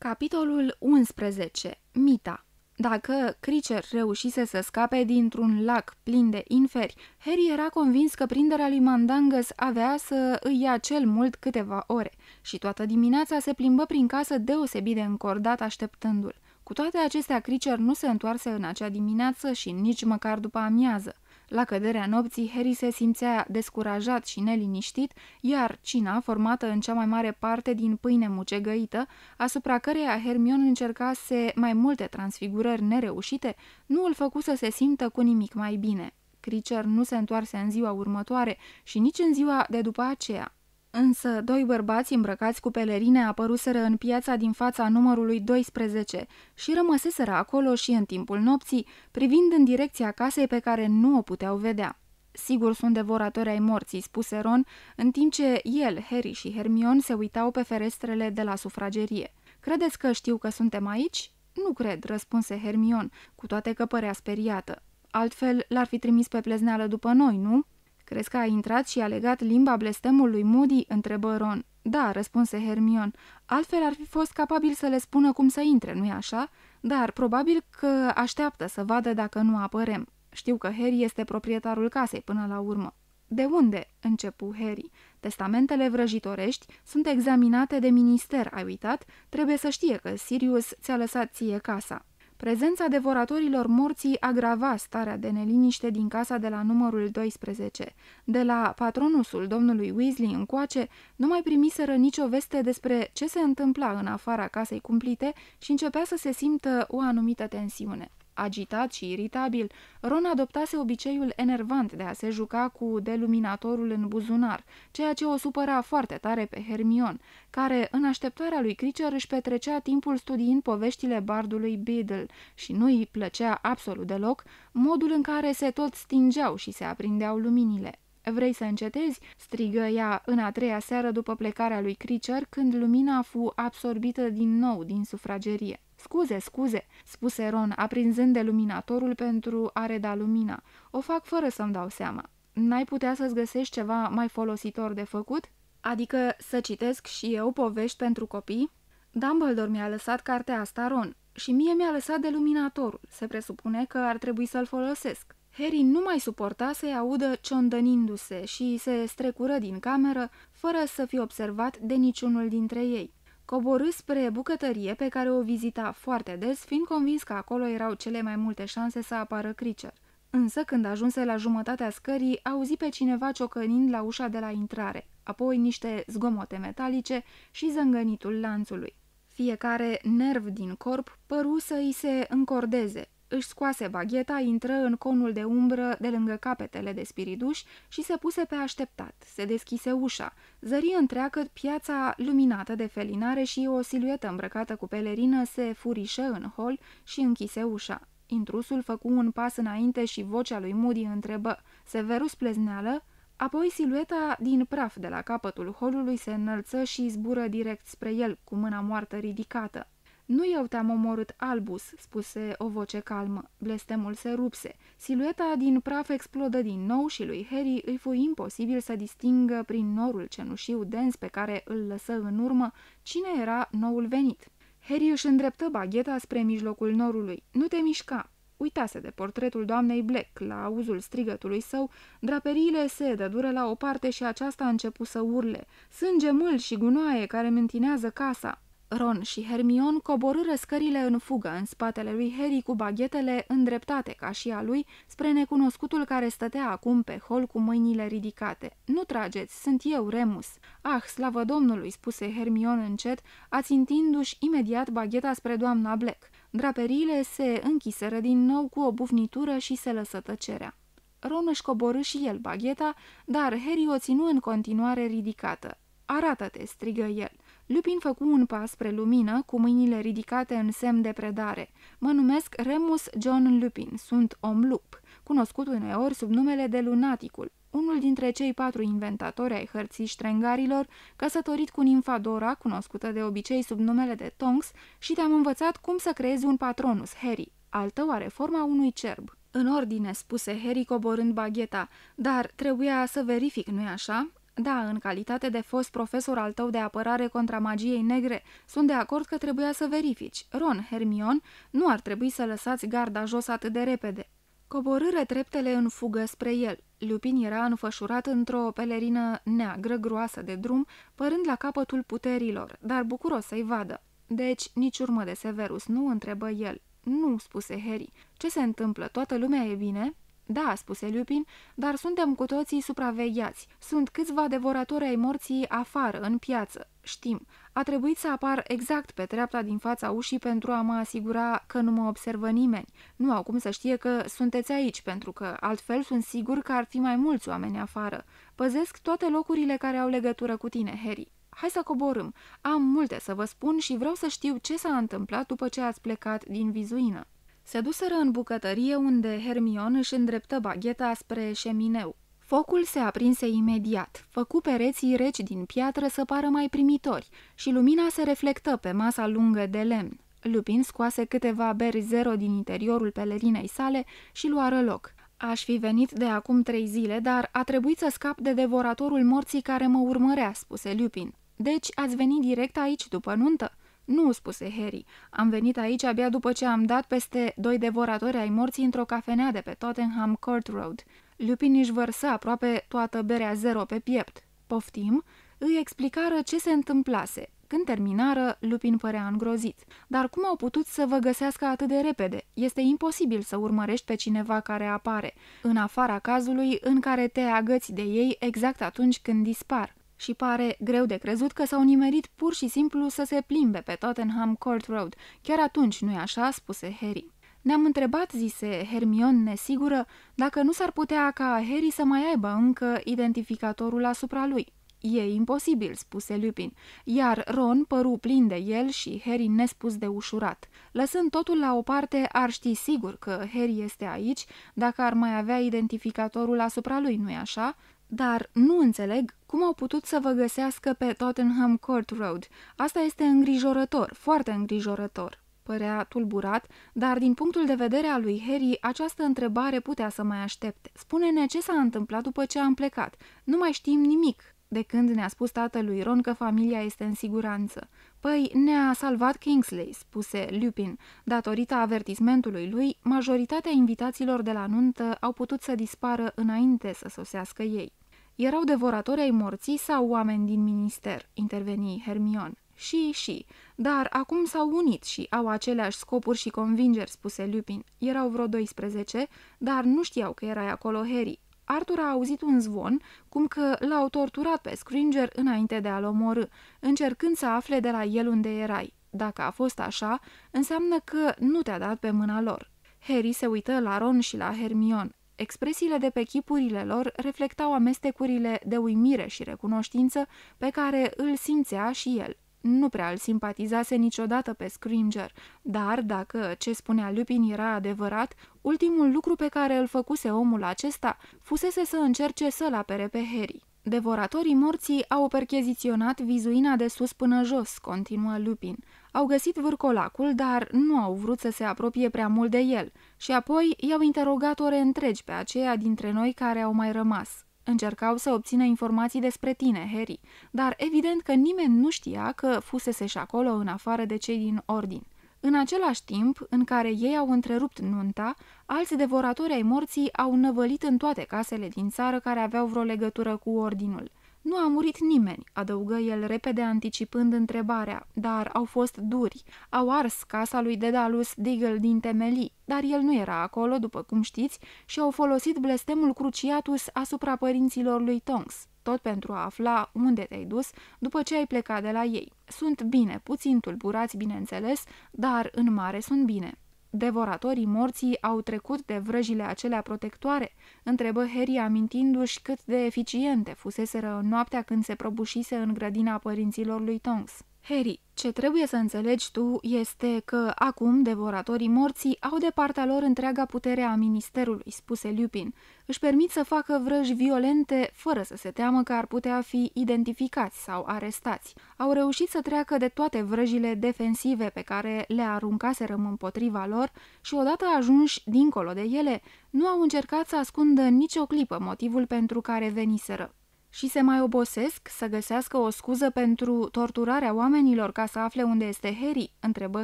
Capitolul 11. Mita dacă Cricer reușise să scape dintr-un lac plin de inferi, Harry era convins că prinderea lui Mandangas avea să îi ia cel mult câteva ore și toată dimineața se plimbă prin casă deosebit de încordat așteptându-l. Cu toate acestea, Cricer nu se întoarse în acea dimineață și nici măcar după amiază. La căderea nopții, Harry se simțea descurajat și neliniștit, iar cina, formată în cea mai mare parte din pâine mucegăită, asupra căreia Hermione încercase mai multe transfigurări nereușite, nu îl făcu să se simtă cu nimic mai bine. Cricer nu se întoarse în ziua următoare și nici în ziua de după aceea. Însă, doi bărbați îmbrăcați cu pelerine apăruseră în piața din fața numărului 12 și rămăseseră acolo și în timpul nopții, privind în direcția casei pe care nu o puteau vedea. Sigur sunt devoratori ai morții, spuse Ron, în timp ce el, Harry și Hermione se uitau pe ferestrele de la sufragerie. Credeți că știu că suntem aici?" Nu cred," răspunse Hermione, cu toate că părea speriată. Altfel l-ar fi trimis pe plezneală după noi, nu?" Crezi că a intrat și a legat limba blestemului Moody?" întrebă Ron. Da," răspunse Hermion. Altfel ar fi fost capabil să le spună cum să intre, nu-i așa? Dar probabil că așteaptă să vadă dacă nu apărem. Știu că Harry este proprietarul casei până la urmă." De unde?" începu Harry. Testamentele vrăjitorești sunt examinate de minister, ai uitat? Trebuie să știe că Sirius ți-a lăsat ție casa." Prezența devoratorilor morții agrava starea de neliniște din casa de la numărul 12. De la patronusul domnului Weasley încoace, nu mai primiseră nicio veste despre ce se întâmpla în afara casei cumplite și începea să se simtă o anumită tensiune. Agitat și iritabil, Ron adoptase obiceiul enervant de a se juca cu deluminatorul în buzunar, ceea ce o supăra foarte tare pe Hermion, care, în așteptarea lui Cricer, își petrecea timpul studiind poveștile bardului Beadle și nu îi plăcea absolut deloc modul în care se tot stingeau și se aprindeau luminile. Vrei să încetezi?" strigă ea în a treia seară după plecarea lui Cricer, când lumina fu absorbită din nou din sufragerie. Scuze, scuze, spuse Ron, aprinzând de luminatorul pentru a reda lumina. O fac fără să-mi dau seama. N-ai putea să-ți găsești ceva mai folositor de făcut? Adică să citesc și eu povești pentru copii? Dumbledore mi-a lăsat cartea asta, Ron, și mie mi-a lăsat de luminatorul. Se presupune că ar trebui să-l folosesc. Harry nu mai suporta să-i audă ciondănindu-se și se strecură din cameră fără să fie observat de niciunul dintre ei. Coborâ spre bucătărie pe care o vizita foarte des, fiind convins că acolo erau cele mai multe șanse să apară Cricer. Însă când ajunse la jumătatea scării, auzi pe cineva ciocănind la ușa de la intrare, apoi niște zgomote metalice și zângănitul lanțului. Fiecare nerv din corp păru să îi se încordeze, își scoase bagheta, intră în conul de umbră de lângă capetele de spiriduși și se puse pe așteptat. Se deschise ușa. Zări întreagă piața luminată de felinare și o siluetă îmbrăcată cu pelerină se furișă în hol și închise ușa. Intrusul făcu un pas înainte și vocea lui Moody întrebă. Severus plezneală? Apoi silueta din praf de la capătul holului se înălță și zbură direct spre el, cu mâna moartă ridicată. Nu eu te-am omorât, Albus," spuse o voce calmă. Blestemul se rupse. Silueta din praf explodă din nou și lui Harry îi fu imposibil să distingă prin norul cenușiu dens pe care îl lăsă în urmă cine era noul venit. Harry își îndreptă bagheta spre mijlocul norului. Nu te mișca!" Uitase de portretul doamnei Black, la auzul strigătului său, draperiile se dădură la o parte și aceasta a început să urle. Sânge mâl și gunoaie care mântinează casa, Ron și Hermion coborâră scările în fugă în spatele lui Harry cu baghetele îndreptate ca și a lui spre necunoscutul care stătea acum pe hol cu mâinile ridicate. Nu trageți, sunt eu, Remus." Ah, slavă Domnului," spuse Hermion încet, ațintindu-și imediat bagheta spre doamna Black. Draperiile se închiseră din nou cu o bufnitură și se lăsă tăcerea. Ron își coborâ și el bagheta, dar Harry o ținu în continuare ridicată. Arată-te!" strigă el. Lupin făcu un pas spre lumină, cu mâinile ridicate în semn de predare. Mă numesc Remus John Lupin, sunt om lup, cunoscut uneori sub numele de Lunaticul, unul dintre cei patru inventatori ai hărții ștrengarilor, căsătorit cu Nymphadora, cunoscută de obicei sub numele de Tonks, și te-am învățat cum să creezi un patronus, Harry, tău are forma unui cerb. În ordine, spuse Harry coborând bagheta, dar trebuia să verific, nu-i așa? Da, în calitate de fost profesor al tău de apărare contra magiei negre, sunt de acord că trebuia să verifici. Ron, Hermion, nu ar trebui să lăsați garda jos atât de repede. Coborâre treptele în fugă spre el. Lupin era înfășurat într-o pelerină neagră, groasă de drum, părând la capătul puterilor, dar bucuros să-i vadă. Deci, nici urmă de Severus, nu întrebă el. Nu, spuse Harry. Ce se întâmplă? Toată lumea e bine?" Da, spuse Lupin, dar suntem cu toții supravegheați. Sunt câțiva devoratori ai morții afară, în piață. Știm. A trebuit să apar exact pe treapta din fața ușii pentru a mă asigura că nu mă observă nimeni. Nu au cum să știe că sunteți aici, pentru că altfel sunt sigur că ar fi mai mulți oameni afară. Păzesc toate locurile care au legătură cu tine, Harry. Hai să coborâm. Am multe să vă spun și vreau să știu ce s-a întâmplat după ce ați plecat din vizuină. Se duseră în bucătărie unde Hermion își îndreptă bagheta spre șemineu. Focul se aprinse imediat, făcu pereții reci din piatră să pară mai primitori și lumina se reflectă pe masa lungă de lemn. Lupin scoase câteva beri zero din interiorul pelerinei sale și luară loc. Aș fi venit de acum trei zile, dar a trebuit să scap de devoratorul morții care mă urmărea," spuse Lupin. Deci ați venit direct aici după nuntă?" Nu, spuse Harry. Am venit aici abia după ce am dat peste doi devoratori ai morții într-o cafenea de pe Tottenham Court Road. Lupin își vărsă aproape toată berea zero pe piept. Poftim, îi explicară ce se întâmplase. Când terminară, Lupin părea îngrozit. Dar cum au putut să vă găsească atât de repede? Este imposibil să urmărești pe cineva care apare, în afara cazului în care te agăți de ei exact atunci când dispar și pare greu de crezut că s-au nimerit pur și simplu să se plimbe pe Tottenham Court Road. Chiar atunci, nu-i așa?" spuse Harry. Ne-am întrebat, zise Hermione nesigură, dacă nu s-ar putea ca Harry să mai aibă încă identificatorul asupra lui. E imposibil, spuse Lupin, iar Ron păru plin de el și Harry nespus de ușurat. Lăsând totul la o parte, ar ști sigur că Harry este aici, dacă ar mai avea identificatorul asupra lui, nu-i așa? dar nu înțeleg cum au putut să vă găsească pe Tottenham Court Road. Asta este îngrijorător, foarte îngrijorător. Părea tulburat, dar din punctul de vedere al lui Harry, această întrebare putea să mai aștepte. Spune-ne ce s-a întâmplat după ce am plecat. Nu mai știm nimic, de când ne-a spus tatălui Ron că familia este în siguranță. Păi, ne-a salvat Kingsley, spuse Lupin. Datorită avertismentului lui, majoritatea invitațiilor de la nuntă au putut să dispară înainte să sosească ei. Erau devoratori ai morții sau oameni din minister, interveni Hermion. Și, și, dar acum s-au unit și au aceleași scopuri și convingeri, spuse Lupin. Erau vreo 12, dar nu știau că erai acolo, Harry. Arthur a auzit un zvon, cum că l-au torturat pe Scringer înainte de a-l omorâ, încercând să afle de la el unde erai. Dacă a fost așa, înseamnă că nu te-a dat pe mâna lor. Harry se uită la Ron și la Hermion. Expresiile de pe chipurile lor reflectau amestecurile de uimire și recunoștință pe care îl simțea și el. Nu prea îl simpatizase niciodată pe Scrimger, dar dacă ce spunea Lupin era adevărat, ultimul lucru pe care îl făcuse omul acesta fusese să încerce să-l apere pe Harry. Devoratorii morții au percheziționat vizuina de sus până jos, continuă Lupin. Au găsit vârcolacul, dar nu au vrut să se apropie prea mult de el și apoi i-au interogat ore întregi pe aceia dintre noi care au mai rămas. Încercau să obțină informații despre tine, Harry, dar evident că nimeni nu știa că fusese și acolo în afară de cei din ordin. În același timp în care ei au întrerupt nunta, alți devoratori ai morții au năvălit în toate casele din țară care aveau vreo legătură cu ordinul. Nu a murit nimeni, adăugă el repede anticipând întrebarea, dar au fost duri. Au ars casa lui Dedalus Diggle din temelii, dar el nu era acolo, după cum știți, și au folosit blestemul Cruciatus asupra părinților lui Tonks, tot pentru a afla unde te-ai dus după ce ai plecat de la ei. Sunt bine, puțin tulburați, bineînțeles, dar în mare sunt bine. Devoratorii morții au trecut de vrăjile acelea protectoare? Întrebă Harry amintindu-și cât de eficiente fuseseră noaptea când se prăbușise în grădina părinților lui Tonks. Harry, ce trebuie să înțelegi tu este că acum devoratorii morții au de partea lor întreaga putere a ministerului, spuse Lupin. Își permit să facă vrăji violente fără să se teamă că ar putea fi identificați sau arestați. Au reușit să treacă de toate vrăjile defensive pe care le aruncaserăm împotriva lor și odată ajunși dincolo de ele, nu au încercat să ascundă nicio clipă motivul pentru care veniseră și se mai obosesc să găsească o scuză pentru torturarea oamenilor ca să afle unde este Harry?" întrebă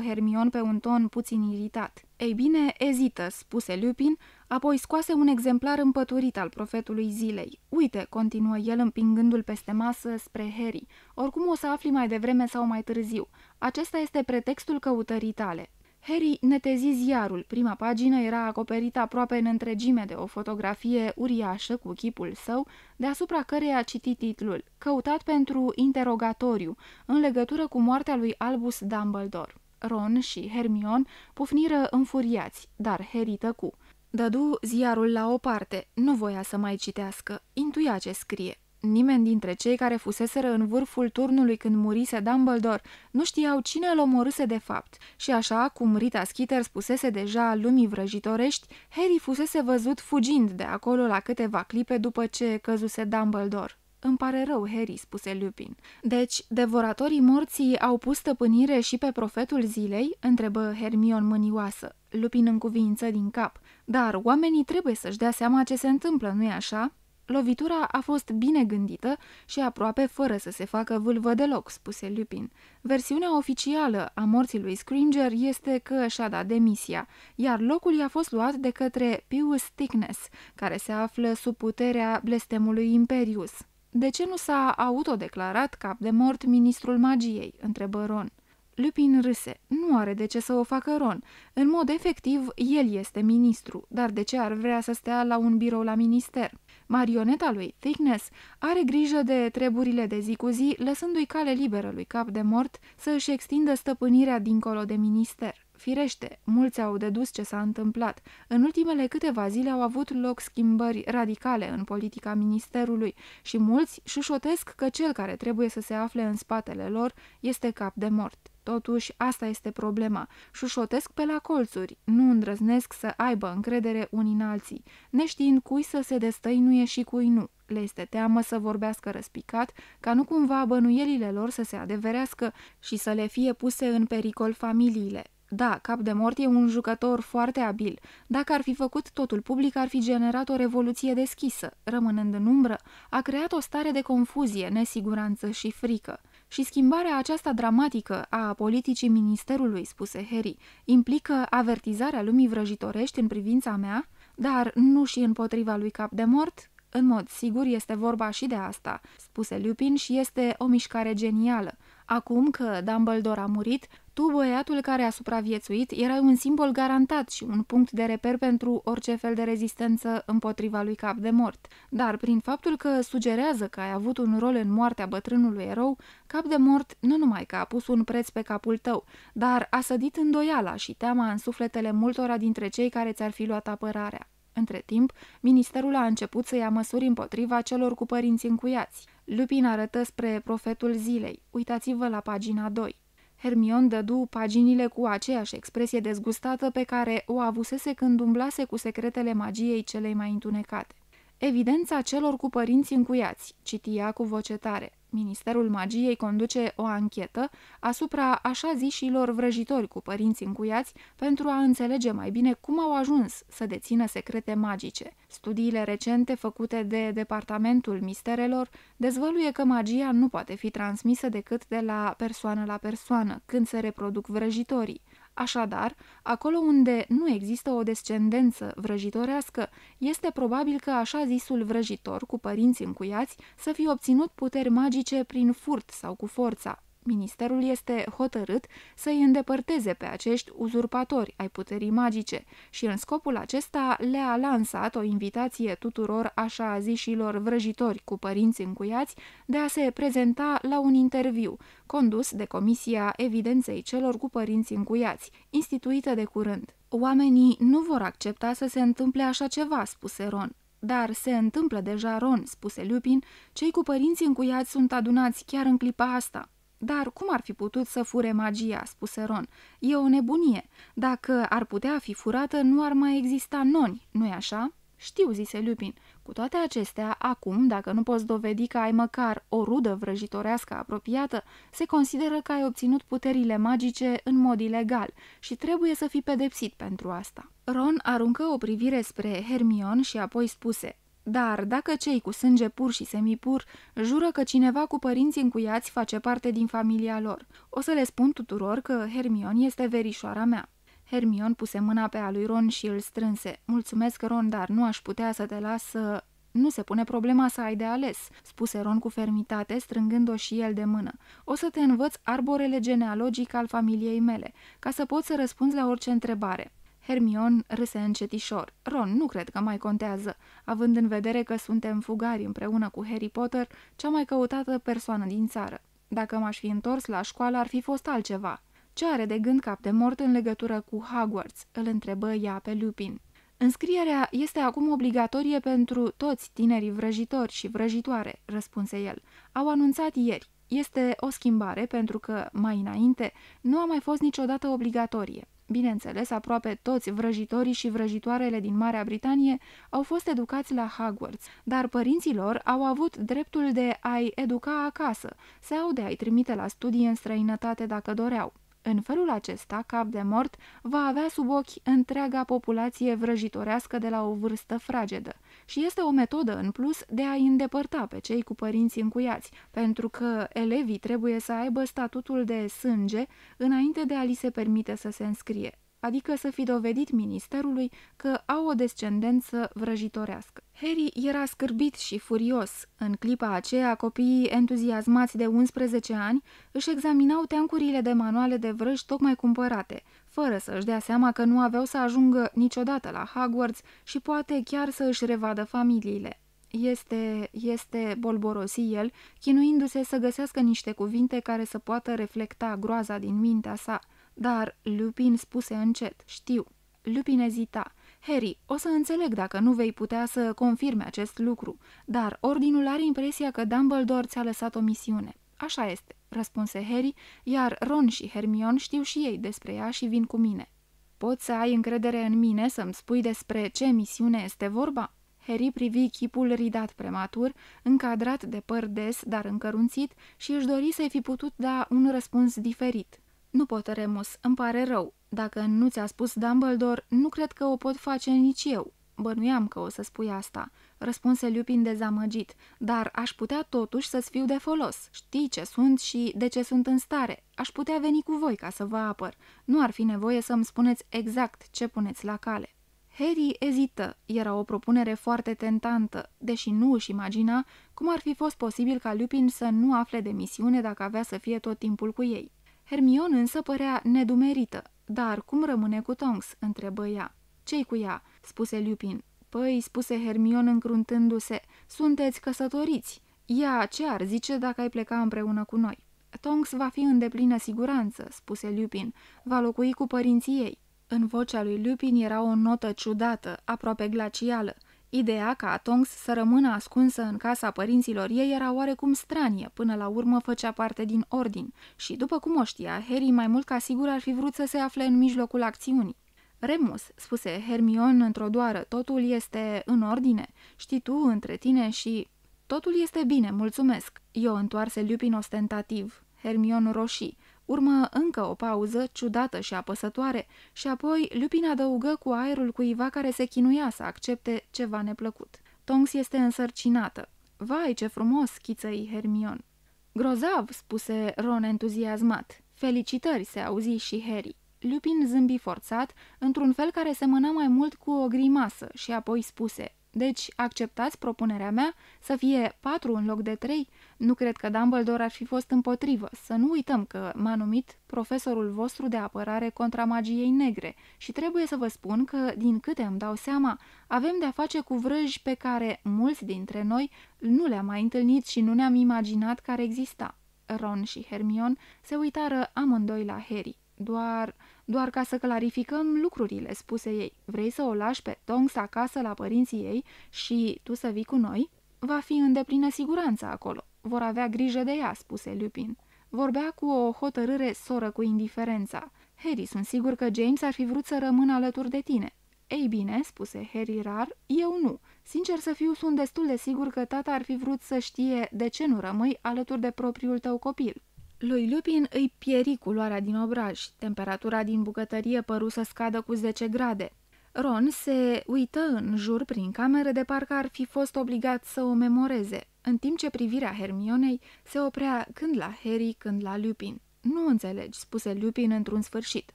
Hermion pe un ton puțin iritat. Ei bine, ezită," spuse Lupin, apoi scoase un exemplar împăturit al profetului zilei. Uite," continuă el împingându-l peste masă spre Harry, oricum o să afli mai devreme sau mai târziu. Acesta este pretextul căutării tale. Harry netezi ziarul. Prima pagină era acoperită aproape în întregime de o fotografie uriașă cu chipul său, deasupra căreia citit titlul, căutat pentru interogatoriu, în legătură cu moartea lui Albus Dumbledore. Ron și Hermione pufniră înfuriați, dar Harry tăcu. Dădu ziarul la o parte, nu voia să mai citească, intuia ce scrie. Nimeni dintre cei care fuseseră în vârful turnului când murise Dumbledore nu știau cine îl omorâse de fapt și așa cum Rita Skeeter spusese deja lumii vrăjitorești, Harry fusese văzut fugind de acolo la câteva clipe după ce căzuse Dumbledore. Îmi pare rău, Harry," spuse Lupin. Deci, devoratorii morții au pus stăpânire și pe profetul zilei?" întrebă Hermion mânioasă. Lupin în cuvință din cap. Dar oamenii trebuie să-și dea seama ce se întâmplă, nu-i așa?" Lovitura a fost bine gândită și aproape fără să se facă vâlvă deloc, spuse Lupin. Versiunea oficială a morții lui Scringer este că și-a dat demisia, iar locul i-a fost luat de către Pius Thickness, care se află sub puterea blestemului Imperius. De ce nu s-a autodeclarat cap de mort ministrul magiei?" întrebă Ron. Lupin râse. Nu are de ce să o facă Ron. În mod efectiv, el este ministru, dar de ce ar vrea să stea la un birou la minister? Marioneta lui Thickness are grijă de treburile de zi cu zi, lăsându-i cale liberă lui cap de mort să își extindă stăpânirea dincolo de minister. Firește, mulți au dedus ce s-a întâmplat. În ultimele câteva zile au avut loc schimbări radicale în politica ministerului și mulți șușotesc că cel care trebuie să se afle în spatele lor este cap de mort. Totuși, asta este problema. Șușotesc pe la colțuri, nu îndrăznesc să aibă încredere unii în alții, neștiind cui să se destăinuie și cui nu. Le este teamă să vorbească răspicat, ca nu cumva bănuielile lor să se adeverească și să le fie puse în pericol familiile. Da, Cap de Mort e un jucător foarte abil. Dacă ar fi făcut totul public, ar fi generat o revoluție deschisă. Rămânând în umbră, a creat o stare de confuzie, nesiguranță și frică. Și schimbarea aceasta dramatică a politicii ministerului, spuse Harry, implică avertizarea lumii vrăjitorești în privința mea, dar nu și împotriva lui cap de mort? În mod sigur este vorba și de asta, spuse Lupin și este o mișcare genială. Acum că Dumbledore a murit, tu, băiatul care a supraviețuit, erai un simbol garantat și un punct de reper pentru orice fel de rezistență împotriva lui cap de mort. Dar prin faptul că sugerează că ai avut un rol în moartea bătrânului erou, cap de mort nu numai că a pus un preț pe capul tău, dar a sădit îndoiala și teama în sufletele multora dintre cei care ți-ar fi luat apărarea. Între timp, ministerul a început să ia măsuri împotriva celor cu părinți încuiați. Lupin arătă spre profetul zilei. Uitați-vă la pagina 2. Hermion dădu paginile cu aceeași expresie dezgustată pe care o avusese când umblase cu secretele magiei celei mai întunecate. Evidența celor cu părinți încuiați, citia cu voce tare. Ministerul Magiei conduce o anchetă asupra așa zișilor vrăjitori cu părinți încuiați pentru a înțelege mai bine cum au ajuns să dețină secrete magice. Studiile recente făcute de Departamentul Misterelor dezvăluie că magia nu poate fi transmisă decât de la persoană la persoană, când se reproduc vrăjitorii. Așadar, acolo unde nu există o descendență vrăjitorească, este probabil că așa zisul vrăjitor cu părinți încuiați să fie obținut puteri magice prin furt sau cu forța. Ministerul este hotărât să îi îndepărteze pe acești uzurpatori ai puterii magice și în scopul acesta le-a lansat o invitație tuturor așa zișilor vrăjitori cu părinți încuiați de a se prezenta la un interviu condus de Comisia Evidenței celor cu părinți încuiați, instituită de curând. Oamenii nu vor accepta să se întâmple așa ceva, spuse Ron dar se întâmplă deja, Ron, spuse Lupin, cei cu părinții încuiați sunt adunați chiar în clipa asta. Dar cum ar fi putut să fure magia?" spuse Ron. E o nebunie. Dacă ar putea fi furată, nu ar mai exista noni, nu-i așa?" Știu," zise Lupin. Cu toate acestea, acum, dacă nu poți dovedi că ai măcar o rudă vrăjitorească apropiată, se consideră că ai obținut puterile magice în mod ilegal și trebuie să fii pedepsit pentru asta." Ron aruncă o privire spre Hermion și apoi spuse dar dacă cei cu sânge pur și semipur jură că cineva cu părinți încuiați face parte din familia lor, o să le spun tuturor că Hermion este verișoara mea. Hermion puse mâna pe a lui Ron și îl strânse. Mulțumesc, Ron, dar nu aș putea să te las să... Nu se pune problema să ai de ales, spuse Ron cu fermitate, strângând-o și el de mână. O să te învăț arborele genealogic al familiei mele, ca să poți să răspunzi la orice întrebare. Hermion râse încetișor. Ron, nu cred că mai contează. Având în vedere că suntem fugari împreună cu Harry Potter, cea mai căutată persoană din țară. Dacă m-aș fi întors la școală, ar fi fost altceva. Ce are de gând cap de mort în legătură cu Hogwarts?" îl întrebă ea pe Lupin. Înscrierea este acum obligatorie pentru toți tinerii vrăjitori și vrăjitoare," răspunse el. Au anunțat ieri. Este o schimbare pentru că, mai înainte, nu a mai fost niciodată obligatorie. Bineînțeles, aproape toți vrăjitorii și vrăjitoarele din Marea Britanie au fost educați la Hogwarts, dar părinții lor au avut dreptul de a-i educa acasă sau de a-i trimite la studii în străinătate dacă doreau. În felul acesta, cap de mort va avea sub ochi întreaga populație vrăjitorească de la o vârstă fragedă și este o metodă în plus de a îndepărta pe cei cu părinți încuiați, pentru că elevii trebuie să aibă statutul de sânge înainte de a li se permite să se înscrie, adică să fi dovedit ministerului că au o descendență vrăjitorească. Harry era scârbit și furios. În clipa aceea, copiii entuziasmați de 11 ani își examinau teancurile de manuale de vrăji tocmai cumpărate, fără să-și dea seama că nu aveau să ajungă niciodată la Hogwarts și poate chiar să își revadă familiile. Este, este, bolborosi el, chinuindu-se să găsească niște cuvinte care să poată reflecta groaza din mintea sa. Dar Lupin spuse încet, știu. Lupin ezita. Harry, o să înțeleg dacă nu vei putea să confirme acest lucru, dar ordinul are impresia că Dumbledore ți-a lăsat o misiune. Așa este, răspunse Harry, iar Ron și Hermione știu și ei despre ea și vin cu mine. Poți să ai încredere în mine să-mi spui despre ce misiune este vorba? Harry privi chipul ridat prematur, încadrat de păr des, dar încărunțit, și își dori să-i fi putut da un răspuns diferit. Nu pot, Remus, îmi pare rău. Dacă nu ți-a spus Dumbledore, nu cred că o pot face nici eu. Bănuiam că o să spui asta, răspunse Lupin dezamăgit, dar aș putea totuși să-ți fiu de folos. Știi ce sunt și de ce sunt în stare. Aș putea veni cu voi ca să vă apăr. Nu ar fi nevoie să-mi spuneți exact ce puneți la cale. Harry ezită, era o propunere foarte tentantă, deși nu își imagina cum ar fi fost posibil ca Lupin să nu afle de misiune dacă avea să fie tot timpul cu ei. Hermione însă părea nedumerită, dar cum rămâne cu Tonks?" întrebă ea. ce cu ea?" spuse Lupin. Păi, spuse Hermion încruntându-se, sunteți căsătoriți. Ea ce ar zice dacă ai pleca împreună cu noi?" Tonks va fi în deplină siguranță," spuse Lupin. Va locui cu părinții ei." În vocea lui Lupin era o notă ciudată, aproape glacială. Ideea ca Tongs să rămână ascunsă în casa părinților ei era oarecum stranie, până la urmă făcea parte din ordin și, după cum o știa, Harry mai mult ca sigur ar fi vrut să se afle în mijlocul acțiunii. Remus, spuse Hermione într-o doară, totul este în ordine. Știi tu, între tine și... Totul este bine, mulțumesc. Eu întoarse Lupin ostentativ. Hermione roșii. Urmă încă o pauză ciudată și apăsătoare și apoi Lupin adăugă cu aerul cuiva care se chinuia să accepte ceva neplăcut. Tongs este însărcinată. Vai, ce frumos, schiță-i Hermion. Grozav, spuse Ron entuziasmat. Felicitări, se auzi și Harry. Lupin zâmbi forțat, într-un fel care semăna mai mult cu o grimasă și apoi spuse deci, acceptați propunerea mea să fie patru în loc de trei? Nu cred că Dumbledore ar fi fost împotrivă. Să nu uităm că m-a numit profesorul vostru de apărare contra magiei negre și trebuie să vă spun că, din câte îmi dau seama, avem de-a face cu vrăji pe care mulți dintre noi nu le-am mai întâlnit și nu ne-am imaginat ar exista. Ron și Hermione se uitară amândoi la Harry. Doar... Doar ca să clarificăm lucrurile, spuse ei, vrei să o lași pe Tongs acasă la părinții ei și tu să vii cu noi? Va fi în deplină siguranță acolo. Vor avea grijă de ea, spuse Lupin. Vorbea cu o hotărâre soră cu indiferența. Harry, sunt sigur că James ar fi vrut să rămână alături de tine. Ei bine, spuse Harry rar, eu nu. Sincer să fiu, sunt destul de sigur că tata ar fi vrut să știe de ce nu rămâi alături de propriul tău copil. Lui Lupin îi pieri culoarea din obraj, temperatura din bucătărie păru să scadă cu 10 grade. Ron se uită în jur prin cameră de parcă ar fi fost obligat să o memoreze, în timp ce privirea Hermionei se oprea când la Harry, când la Lupin. Nu înțelegi," spuse Lupin într-un sfârșit.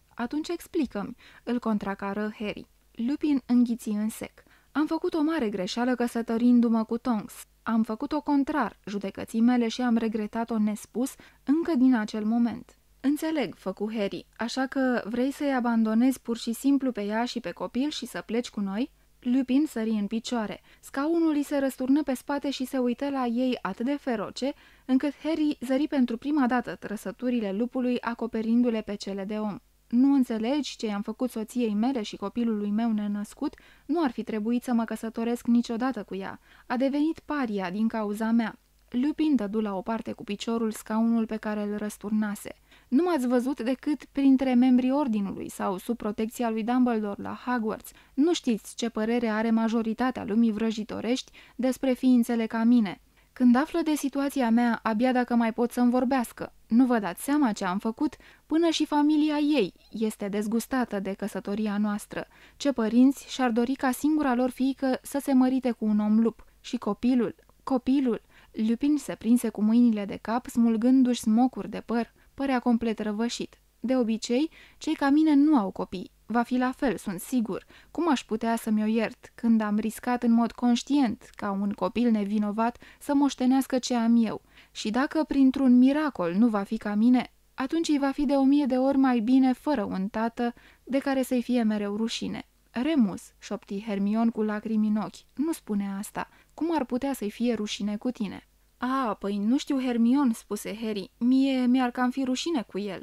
Atunci explică-mi," îl contracară Harry. Lupin înghiți în sec. Am făcut o mare greșeală căsătorindu-mă cu Tonks. Am făcut-o contrar judecății mele și am regretat-o nespus încă din acel moment. Înțeleg, făcu Harry, așa că vrei să-i abandonezi pur și simplu pe ea și pe copil și să pleci cu noi? Lupin sări în picioare. Scaunul îi se răsturnă pe spate și se uită la ei atât de feroce, încât Harry zări pentru prima dată trăsăturile lupului acoperindu-le pe cele de om. Nu înțelegi ce i-am făcut soției mele și copilului meu nenăscut? Nu ar fi trebuit să mă căsătoresc niciodată cu ea. A devenit paria din cauza mea. Lupin dădu la o parte cu piciorul scaunul pe care îl răsturnase. Nu m-ați văzut decât printre membrii ordinului sau sub protecția lui Dumbledore la Hogwarts. Nu știți ce părere are majoritatea lumii vrăjitorești despre ființele ca mine. Când află de situația mea, abia dacă mai pot să-mi vorbească. Nu vă dați seama ce am făcut? Până și familia ei este dezgustată de căsătoria noastră. Ce părinți și-ar dori ca singura lor fiică să se mărite cu un om lup. Și copilul, copilul, Lupin se prinse cu mâinile de cap, smulgându-și smocuri de păr, părea complet răvășit. De obicei, cei ca mine nu au copii, Va fi la fel, sunt sigur. Cum aș putea să-mi o iert când am riscat în mod conștient, ca un copil nevinovat, să moștenească ce am eu? Și dacă printr-un miracol nu va fi ca mine, atunci îi va fi de o mie de ori mai bine fără un tată de care să-i fie mereu rușine. Remus, șopti Hermion cu lacrimi în ochi, nu spune asta. Cum ar putea să-i fie rușine cu tine? A, păi nu știu Hermion, spuse Harry, mie mi-ar cam fi rușine cu el.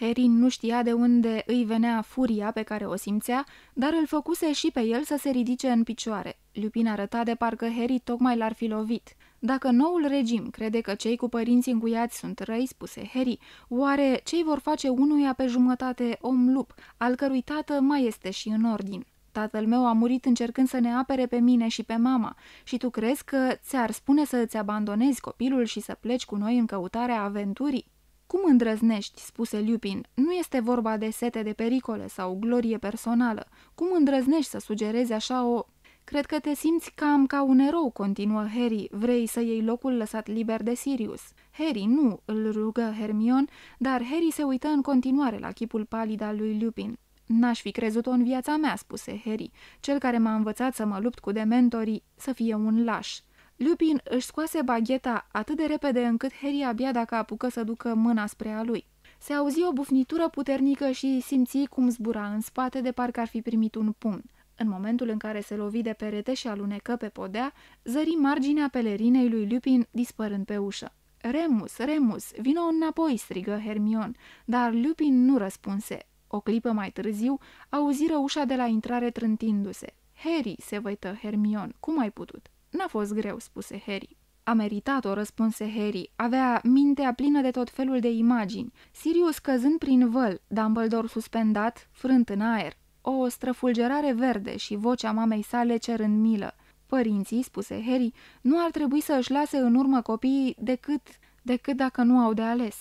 Harry nu știa de unde îi venea furia pe care o simțea, dar îl făcuse și pe el să se ridice în picioare. Lupin arăta de parcă Harry tocmai l-ar fi lovit. Dacă noul regim crede că cei cu părinți înguiați sunt răi, spuse Harry, oare cei vor face unuia pe jumătate om-lup, al cărui tată mai este și în ordin? Tatăl meu a murit încercând să ne apere pe mine și pe mama și tu crezi că ți-ar spune să îți abandonezi copilul și să pleci cu noi în căutarea aventurii? Cum îndrăznești?" spuse Lupin. Nu este vorba de sete de pericole sau glorie personală. Cum îndrăznești să sugerezi așa o... Cred că te simți cam ca un erou," continuă Harry. Vrei să iei locul lăsat liber de Sirius." Harry, nu," îl rugă Hermion, dar Harry se uită în continuare la chipul palid al lui Lupin. N-aș fi crezut-o în viața mea," spuse Harry, cel care m-a învățat să mă lupt cu dementorii, să fie un laș." Lupin își scoase bagheta atât de repede încât Harry abia dacă apucă să ducă mâna spre a lui. Se auzi o bufnitură puternică și simți cum zbura în spate de parcă ar fi primit un pumn. În momentul în care se lovi de perete și alunecă pe podea, zări marginea pelerinei lui Lupin dispărând pe ușă. Remus, Remus, vină înapoi!" strigă Hermion, dar Lupin nu răspunse. O clipă mai târziu, auziră ușa de la intrare trântindu-se. Harry, se văită Hermion, cum ai putut?" N-a fost greu," spuse Harry. A meritat-o, răspunse Harry. Avea mintea plină de tot felul de imagini. Sirius căzând prin văl, Dumbledore suspendat, frânt în aer. O străfulgerare verde și vocea mamei sale cerând milă. Părinții, spuse Harry, nu ar trebui să își lase în urmă copiii decât, decât dacă nu au de ales.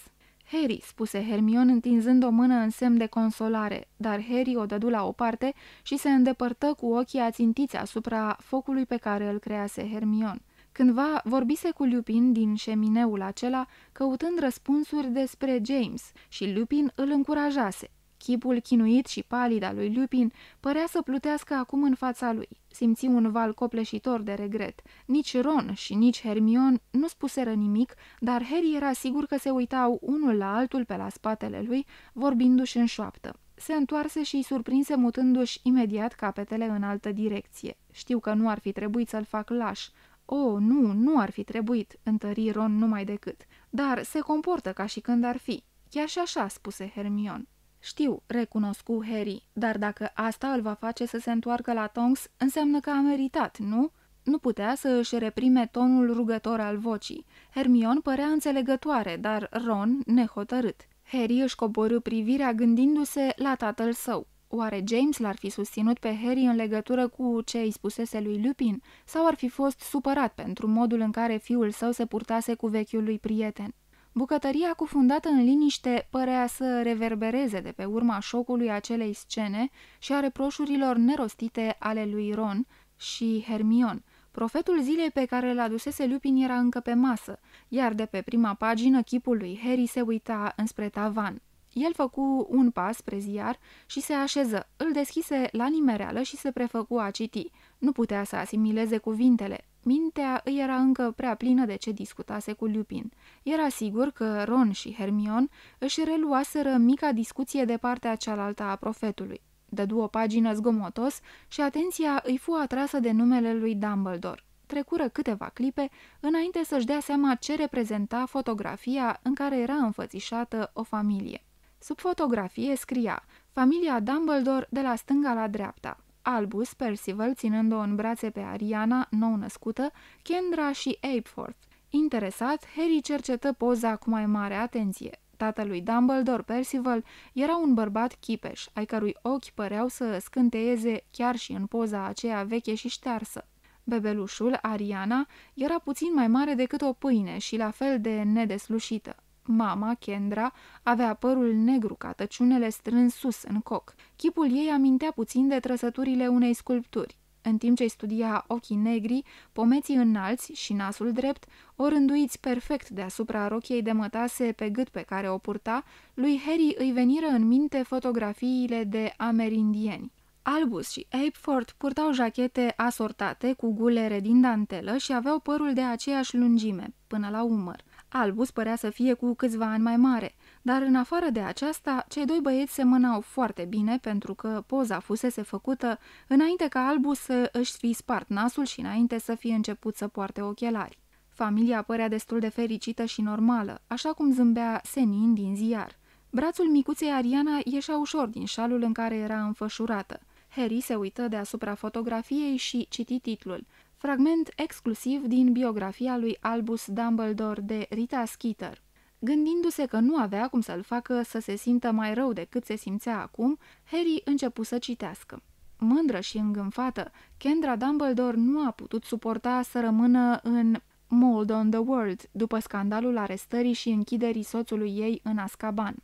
Harry, spuse Hermione întinzând o mână în semn de consolare, dar Harry o dădu la o parte și se îndepărtă cu ochii ațintiți asupra focului pe care îl crease Hermione. Cândva vorbise cu Lupin din șemineul acela, căutând răspunsuri despre James și Lupin îl încurajase. Chipul chinuit și palid al lui Lupin părea să plutească acum în fața lui. Simți un val copleșitor de regret. Nici Ron și nici Hermion nu spuseră nimic, dar Harry era sigur că se uitau unul la altul pe la spatele lui, vorbindu-și în șoaptă. Se întoarse și îi surprinse mutându-și imediat capetele în altă direcție. Știu că nu ar fi trebuit să-l fac laș. O, oh, nu, nu ar fi trebuit, întări Ron numai decât. Dar se comportă ca și când ar fi. Chiar și așa, spuse Hermion. Știu, recunoscu Harry, dar dacă asta îl va face să se întoarcă la Tonks, înseamnă că a meritat, nu?" Nu putea să își reprime tonul rugător al vocii. Hermion părea înțelegătoare, dar Ron nehotărât. Harry își coborâ privirea gândindu-se la tatăl său. Oare James l-ar fi susținut pe Harry în legătură cu ce îi spusese lui Lupin? Sau ar fi fost supărat pentru modul în care fiul său se purtase cu vechiul lui prieten? Bucătăria cufundată în liniște părea să reverbereze de pe urma șocului acelei scene și a reproșurilor nerostite ale lui Ron și Hermion. Profetul zilei pe care l a dusese Lupin era încă pe masă, iar de pe prima pagină chipul lui Harry se uita înspre tavan. El făcu un pas spre ziar și se așeză, îl deschise la nimereală și se prefăcu a citi. Nu putea să asimileze cuvintele. Mintea îi era încă prea plină de ce discutase cu Lupin. Era sigur că Ron și Hermion își reluaseră mica discuție de partea cealaltă a profetului. Dădu o pagină zgomotos și atenția îi fu atrasă de numele lui Dumbledore. Trecură câteva clipe înainte să-și dea seama ce reprezenta fotografia în care era înfățișată o familie. Sub fotografie scria Familia Dumbledore de la stânga la dreapta, Albus, Percival, ținând-o în brațe pe Ariana, nou-născută, Kendra și Apeforth. Interesat, Harry cercetă poza cu mai mare atenție. Tatălui Dumbledore, Percival, era un bărbat chipeș, ai cărui ochi păreau să scânteieze chiar și în poza aceea veche și ștearsă. Bebelușul, Ariana, era puțin mai mare decât o pâine și la fel de nedeslușită. Mama, Kendra, avea părul negru ca tăciunele strâns sus în coc. Chipul ei amintea puțin de trăsăturile unei sculpturi. În timp ce studia ochii negri, pomeții înalți și nasul drept, o rânduiți perfect deasupra rochiei de mătase pe gât pe care o purta, lui Harry îi veniră în minte fotografiile de amerindieni. Albus și Apeford purtau jachete asortate cu gulere din dantelă și aveau părul de aceeași lungime, până la umăr. Albus părea să fie cu câțiva ani mai mare, dar în afară de aceasta, cei doi băieți se mânau foarte bine pentru că poza fusese făcută înainte ca Albus să își fi spart nasul și înainte să fie început să poarte ochelari. Familia părea destul de fericită și normală, așa cum zâmbea senin din ziar. Brațul micuței Ariana ieșea ușor din șalul în care era înfășurată. Harry se uită deasupra fotografiei și citi titlul – fragment exclusiv din biografia lui Albus Dumbledore de Rita Skeeter. Gândindu-se că nu avea cum să-l facă să se simtă mai rău decât se simțea acum, Harry începu să citească. Mândră și îngânfată, Kendra Dumbledore nu a putut suporta să rămână în Mold on the World după scandalul arestării și închiderii soțului ei în Azkaban.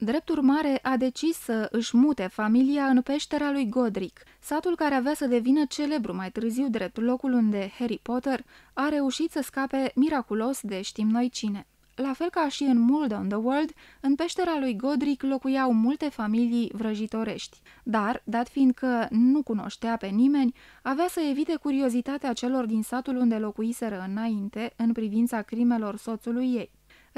Drept urmare, a decis să își mute familia în peștera lui Godric, satul care avea să devină celebru mai târziu drept locul unde Harry Potter a reușit să scape miraculos de știm noi cine. La fel ca și în Mulde on the World, în peștera lui Godric locuiau multe familii vrăjitorești, dar, dat fiind că nu cunoștea pe nimeni, avea să evite curiozitatea celor din satul unde locuiseră înainte în privința crimelor soțului ei.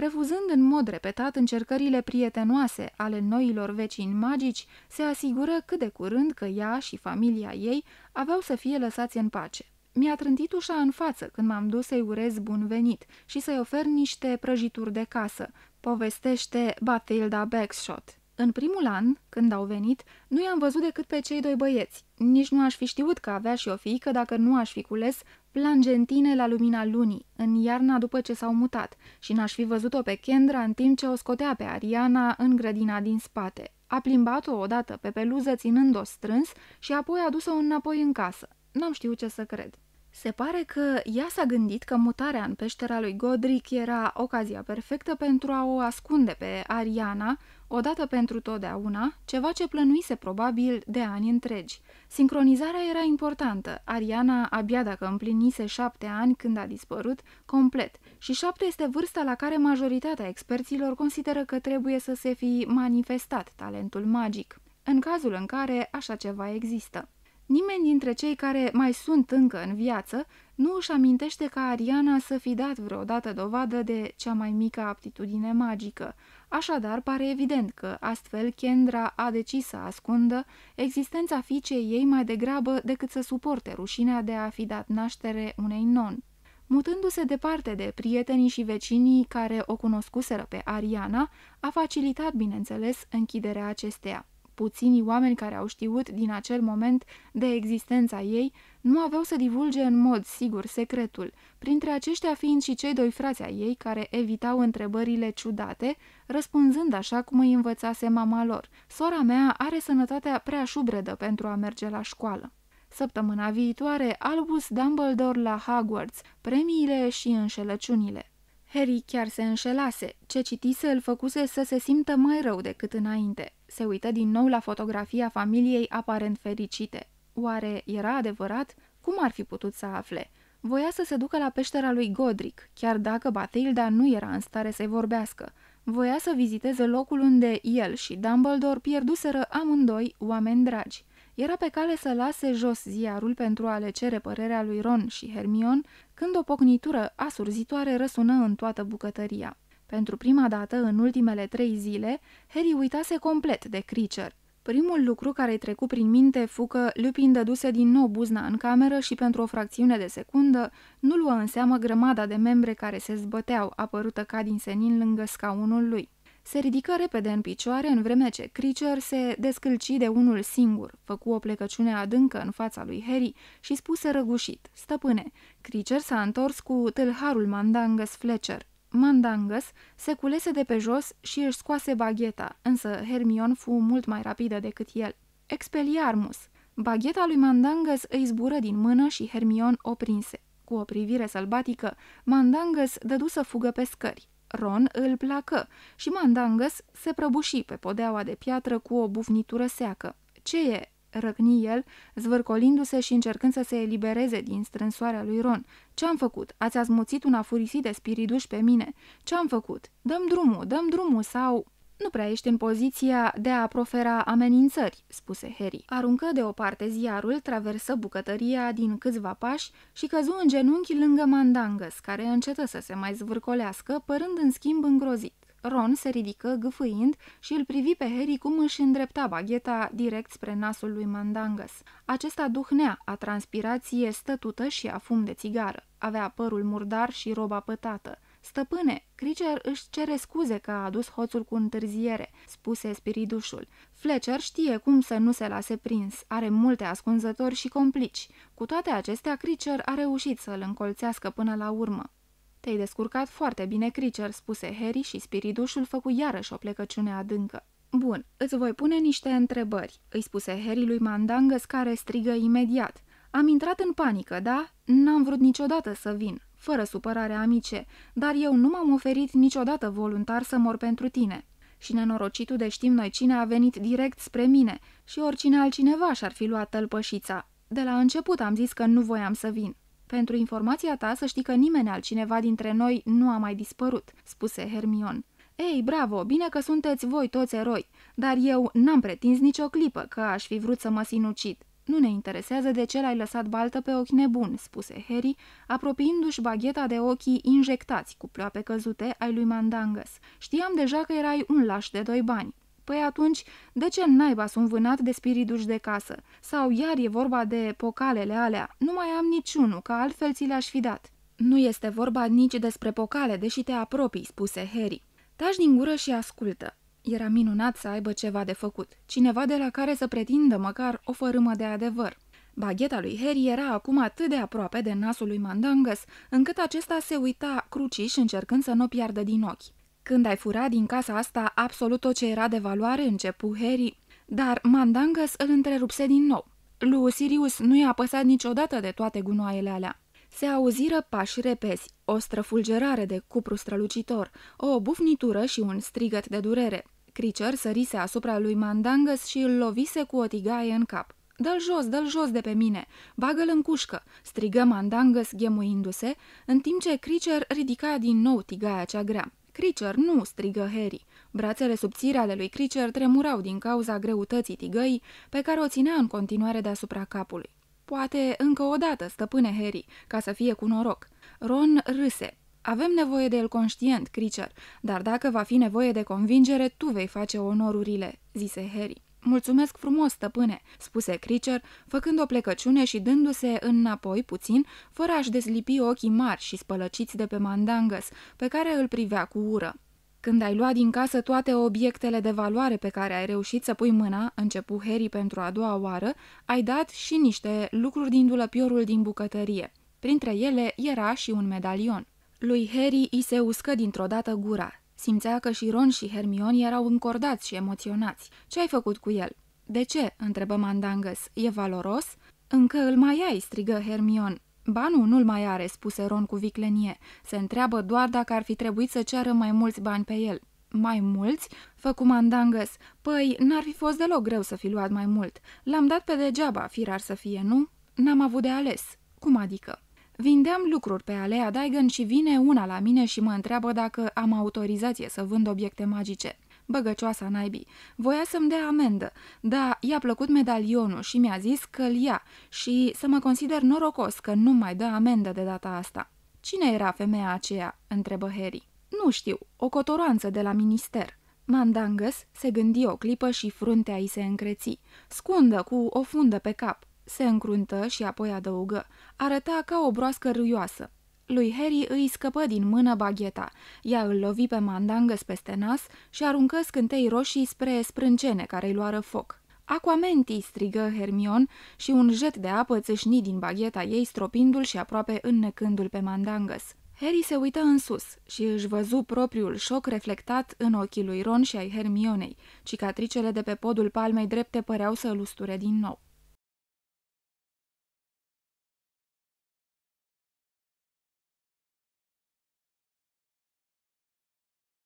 Refuzând în mod repetat încercările prietenoase ale noilor vecini magici, se asigură cât de curând că ea și familia ei aveau să fie lăsați în pace. Mi-a trântit ușa în față când m-am dus să-i urez bun venit și să-i ofer niște prăjituri de casă, povestește Bathilda Backshot. În primul an, când au venit, nu i-am văzut decât pe cei doi băieți. Nici nu aș fi știut că avea și o fiică dacă nu aș fi cules plangentine la lumina lunii, în iarna după ce s-au mutat, și n-aș fi văzut-o pe Kendra în timp ce o scotea pe Ariana în grădina din spate. A plimbat-o odată pe peluză ținând-o strâns și apoi a dus-o înapoi în casă. N-am știut ce să cred. Se pare că ea s-a gândit că mutarea în peștera lui Godric era ocazia perfectă pentru a o ascunde pe Ariana, odată pentru totdeauna, ceva ce plănuise probabil de ani întregi. Sincronizarea era importantă. Ariana abia dacă împlinise șapte ani când a dispărut, complet. Și șapte este vârsta la care majoritatea experților consideră că trebuie să se fi manifestat talentul magic, în cazul în care așa ceva există. Nimeni dintre cei care mai sunt încă în viață nu își amintește ca Ariana să fi dat vreodată dovadă de cea mai mică aptitudine magică. Așadar, pare evident că astfel Kendra a decis să ascundă existența fiicei ei mai degrabă decât să suporte rușinea de a fi dat naștere unei non. Mutându-se departe de prietenii și vecinii care o cunoscuseră pe Ariana, a facilitat, bineînțeles, închiderea acesteia puțini oameni care au știut din acel moment de existența ei, nu aveau să divulge în mod sigur secretul, printre aceștia fiind și cei doi frați ai ei care evitau întrebările ciudate, răspunzând așa cum îi învățase mama lor. Sora mea are sănătatea prea șubredă pentru a merge la școală. Săptămâna viitoare, Albus Dumbledore la Hogwarts, premiile și înșelăciunile. Harry chiar se înșelase. Ce citise îl făcuse să se simtă mai rău decât înainte. Se uită din nou la fotografia familiei aparent fericite. Oare era adevărat? Cum ar fi putut să afle? Voia să se ducă la peștera lui Godric, chiar dacă Bathilda nu era în stare să-i vorbească. Voia să viziteze locul unde el și Dumbledore pierduseră amândoi oameni dragi. Era pe cale să lase jos ziarul pentru a le cere părerea lui Ron și Hermion când o pocnitură asurzitoare răsună în toată bucătăria. Pentru prima dată în ultimele trei zile, Harry uitase complet de Creature. Primul lucru care îi trecu prin minte fu că Lupin dăduse din nou buzna în cameră și pentru o fracțiune de secundă nu luă în seamă grămada de membre care se zbăteau, apărută ca din senin lângă scaunul lui. Se ridică repede în picioare în vreme ce Creecher se descâlci de unul singur, făcu o plecăciune adâncă în fața lui Harry și spuse răgușit, stăpâne, Creecher s-a întors cu tâlharul Mandangus Fletcher. Mandangus se culese de pe jos și își scoase bagheta, însă Hermion fu mult mai rapidă decât el. Expeliarmus! Bagheta lui Mandangus îi zbură din mână și Hermion o prinse. Cu o privire sălbatică, Mandangus dădu să fugă pe scări. Ron îl placă și Mandangas se prăbuși pe podeaua de piatră cu o bufnitură seacă. Ce e?" răcni el, zvârcolindu-se și încercând să se elibereze din strânsoarea lui Ron. Ce-am făcut? Ați azmuțit un afurisit de spiriduș pe mine. Ce-am făcut? Dăm drumul, dăm drumul sau... Nu prea ești în poziția de a profera amenințări," spuse Harry. Aruncă deoparte ziarul, traversă bucătăria din câțiva pași și căzu în genunchi lângă Mandangas, care încetă să se mai zvârcolească, părând în schimb îngrozit. Ron se ridică gâfâind și îl privi pe Harry cum își îndrepta bagheta direct spre nasul lui Mandangas. Acesta duhnea a transpirație stătută și a fum de țigară. Avea părul murdar și roba pătată. Stăpâne, Cricer își cere scuze că a adus hoțul cu întârziere, spuse spiridușul. Fletcher știe cum să nu se lase prins, are multe ascunzători și complici. Cu toate acestea, Cricer a reușit să-l încolțească până la urmă. Te-ai descurcat foarte bine, Cricer, spuse Harry și spiridușul făcu iarăși o plecăciune adâncă. Bun, îți voi pune niște întrebări, îi spuse Harry lui Mandangas care strigă imediat. Am intrat în panică, da? N-am vrut niciodată să vin fără supărare amice, dar eu nu m-am oferit niciodată voluntar să mor pentru tine. Și nenorocitul de știm noi cine a venit direct spre mine și oricine altcineva și-ar fi luat tălpășița. De la început am zis că nu voiam să vin. Pentru informația ta să știi că nimeni altcineva dintre noi nu a mai dispărut, spuse Hermion. Ei, bravo, bine că sunteți voi toți eroi, dar eu n-am pretins nicio clipă că aș fi vrut să mă sinucid. Nu ne interesează de ce l-ai lăsat baltă pe ochi nebun," spuse Harry, apropiindu-și bagheta de ochii injectați cu ploape căzute ai lui Mandangas. Știam deja că erai un laș de doi bani." Păi atunci, de ce naiba sunt vânat de spiriduși de casă? Sau iar e vorba de pocalele alea? Nu mai am niciunul, că altfel ți le-aș fi dat." Nu este vorba nici despre pocale, deși te apropii," spuse Harry. Taci din gură și ascultă. Era minunat să aibă ceva de făcut, cineva de la care să pretindă măcar o fărâmă de adevăr. Bagheta lui Harry era acum atât de aproape de nasul lui Mandangas, încât acesta se uita cruciș încercând să nu o piardă din ochi. Când ai furat din casa asta absolut tot ce era de valoare, începu Harry, dar Mandangas îl întrerupse din nou. Lui Sirius nu i-a apăsat niciodată de toate gunoaiele alea. Se auziră pași repezi, o străfulgerare de cupru strălucitor, o bufnitură și un strigăt de durere. Cricer sărise asupra lui Mandangas și îl lovise cu o tigaie în cap. Dă-l jos, dă-l jos de pe mine! Bagă-l în cușcă!" strigă Mandangas ghemuindu-se, în timp ce Cricer ridica din nou tigaia cea grea. Cricer, nu!" strigă Harry. Brațele subțire ale lui Cricer tremurau din cauza greutății tigăii pe care o ținea în continuare deasupra capului. Poate încă o dată, stăpâne Harry, ca să fie cu noroc. Ron râse. Avem nevoie de el conștient, Creecher, dar dacă va fi nevoie de convingere, tu vei face onorurile, zise Harry. Mulțumesc frumos, stăpâne, spuse Creecher, făcând o plecăciune și dându-se înapoi puțin, fără a-și deslipi ochii mari și spălăciți de pe mandangas, pe care îl privea cu ură. Când ai luat din casă toate obiectele de valoare pe care ai reușit să pui mâna, începu Harry pentru a doua oară, ai dat și niște lucruri din dulăpiorul din bucătărie. Printre ele era și un medalion. Lui Harry i se uscă dintr-o dată gura. Simțea că și Ron și Hermione erau încordați și emoționați. Ce ai făcut cu el? De ce?" întrebă Mandangas. E valoros?" Încă îl mai ai," strigă Hermione. Ba nu, nu-l mai are, spuse Ron cu viclenie. Se întreabă doar dacă ar fi trebuit să ceară mai mulți bani pe el. Mai mulți? Făcu mandangăs. Păi, n-ar fi fost deloc greu să fi luat mai mult. L-am dat pe degeaba, firar să fie, nu? N-am avut de ales. Cum adică? Vindeam lucruri pe alea Daigan și vine una la mine și mă întreabă dacă am autorizație să vând obiecte magice băgăcioasa naibii. Voia să-mi dea amendă, dar i-a plăcut medalionul și mi-a zis că-l ia și să mă consider norocos că nu mai dă amendă de data asta. Cine era femeia aceea?" întrebă Harry. Nu știu, o cotoroanță de la minister." Mandangas se gândi o clipă și fruntea îi se încreți, scundă cu o fundă pe cap. Se încruntă și apoi adăugă. Arăta ca o broască râioasă lui Harry îi scăpă din mână bagheta. Ea îl lovi pe mandangăs peste nas și aruncă scântei roșii spre sprâncene care îi luară foc. Aquamenti, strigă Hermion și un jet de apă țâșni din bagheta ei, stropindu-l și aproape înnecându-l pe mandangăs. Harry se uită în sus și își văzu propriul șoc reflectat în ochii lui Ron și ai Hermionei. Cicatricele de pe podul palmei drepte păreau să lusture din nou.